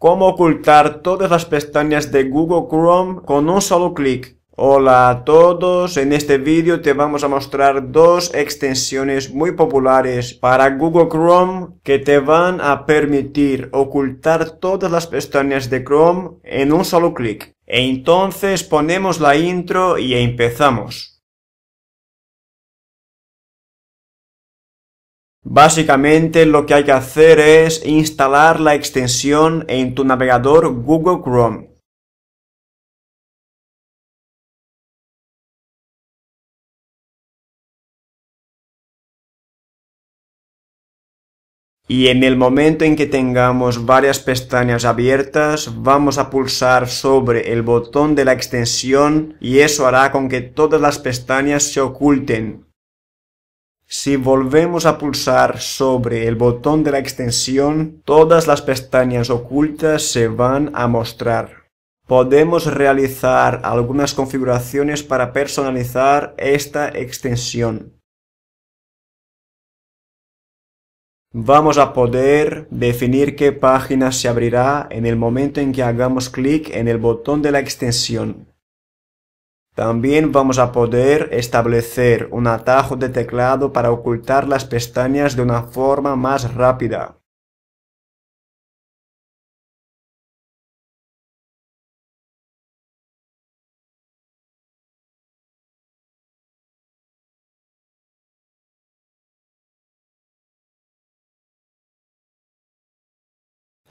cómo ocultar todas las pestañas de Google Chrome con un solo clic. Hola a todos, en este vídeo te vamos a mostrar dos extensiones muy populares para Google Chrome que te van a permitir ocultar todas las pestañas de Chrome en un solo clic. E entonces ponemos la intro y empezamos. Básicamente lo que hay que hacer es instalar la extensión en tu navegador Google Chrome. Y en el momento en que tengamos varias pestañas abiertas, vamos a pulsar sobre el botón de la extensión y eso hará con que todas las pestañas se oculten. Si volvemos a pulsar sobre el botón de la extensión, todas las pestañas ocultas se van a mostrar. Podemos realizar algunas configuraciones para personalizar esta extensión. Vamos a poder definir qué página se abrirá en el momento en que hagamos clic en el botón de la extensión. También vamos a poder establecer un atajo de teclado para ocultar las pestañas de una forma más rápida.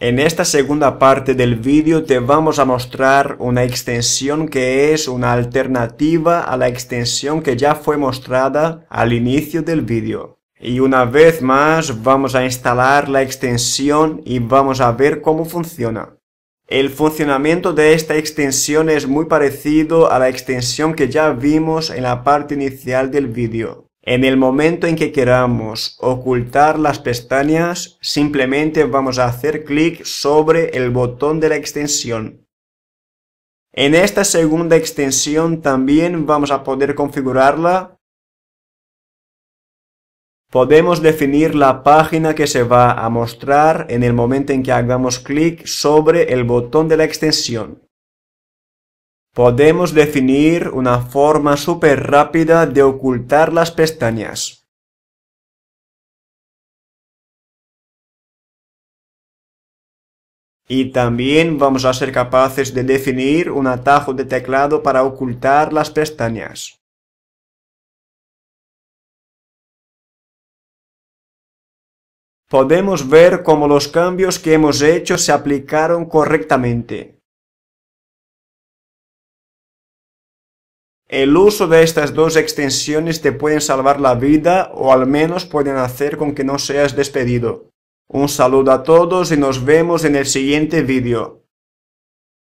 En esta segunda parte del vídeo te vamos a mostrar una extensión que es una alternativa a la extensión que ya fue mostrada al inicio del vídeo. Y una vez más vamos a instalar la extensión y vamos a ver cómo funciona. El funcionamiento de esta extensión es muy parecido a la extensión que ya vimos en la parte inicial del vídeo. En el momento en que queramos ocultar las pestañas, simplemente vamos a hacer clic sobre el botón de la extensión. En esta segunda extensión también vamos a poder configurarla. Podemos definir la página que se va a mostrar en el momento en que hagamos clic sobre el botón de la extensión. Podemos definir una forma súper rápida de ocultar las pestañas. Y también vamos a ser capaces de definir un atajo de teclado para ocultar las pestañas. Podemos ver cómo los cambios que hemos hecho se aplicaron correctamente. El uso de estas dos extensiones te pueden salvar la vida o al menos pueden hacer con que no seas despedido. Un saludo a todos y nos vemos en el siguiente vídeo.